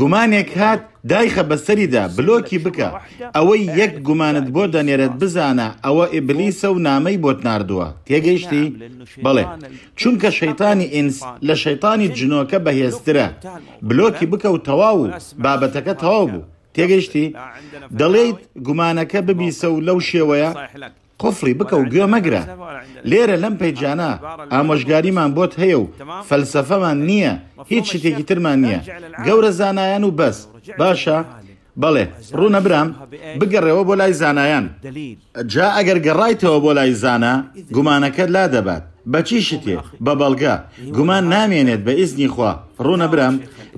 گومانێک هات دایخە بەسەریدا بلۆکی بکە ئەوەی یەک گومانت بۆ دەنێرت بزانە ئەوە ئیبلیسە و نامەی بۆت نردووە تێگەیشتی بڵێ چونکە شەیتانی ئینس لە شەیتانی جنۆکە بەهێزترە بلۆکی بکە و تەواو و بابەتەکە تەواو بوو تێگەیشتی دەڵێیت گومانەکە ببیسە و لەو شێوەیە قفری بکە و گوێ مەگرە لێرە لەم پەیجانە ئامۆژگاریمان بۆت هەیە و فەلسەفەمان نییە هیچ شتێکی ترمان نییە گەورە زانایان و بەس باشە بەڵێ ڕوونەبرام بگەڕێەوە بۆ لای زانایان جا ئەگەر گەڕایتەوە بۆ لای زانە گومانەکەت لا دەبات بەچی شتێ بە بەڵگا گومان نامێنێت بە ئیزنی خوا ڕوونە برام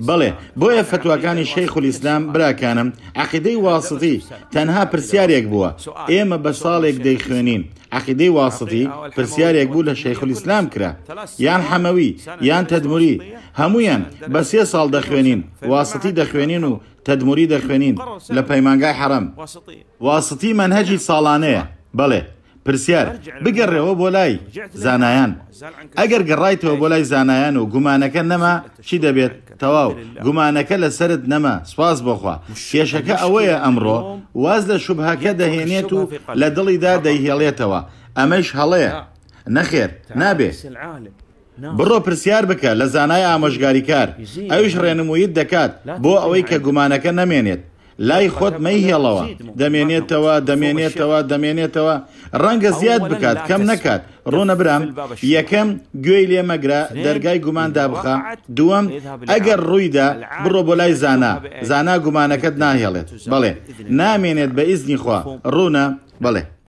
بڵێ بۆیە فتوواکانی شەیخل ئیسلام براکانم عقیدەی واستی تەنها پرسیارێک بووە ئێمە بە ساڵێک دەیخوێنین عقیدەی واستی پرسیارێک بوو لە شەیخل ئیسلام کرا یان حەمەوی یان تەدموری هەمویان بە سێ ساڵ دەخوێنین واستی دەخوێنین و تەدموری دەخوێنین لە پەیمانگای حەرم واستی منهەجی ساڵانەیە بڵێ پرسیار بگەڕێەوە بۆ لای زانایان ئەگەر گەڕایتەوە بۆ لای زانایان و گومانەکە نەما چی دەبێت تەواو گومانەکە لە سرت نەما سپاس بخوا کێشەکە ئەوەیە ئەمڕۆ واز لە شوبهاکە دەهێنێت و لە دڵیدا دەیهێڵێتەوە ئەمەش هەڵەیە نەخێر نابێت. بڕۆ پرسیار بکە لە زانای ئامۆژگاریکار ئەوش ڕێنمویت دەکات بۆ ئەوەی کە گومانەکە نەمێنێت لای خۆت مەیهێڵەوە دەمێنێتەوە دەمێنێتەوە دەمێنێتەوە ڕەنگە زیاد بکات کەم نکات ڕۆنە برام یەکەم گوێی لێمەگرا دەرگای گوماندا بخە دووەم ئەگەر ڕوویدا بڕۆ بۆ لای زانا زانا گومانەکەت ناهێڵێت بەڵێ نامێنێت بە ئیزنی خوا ڕوونە بڵێ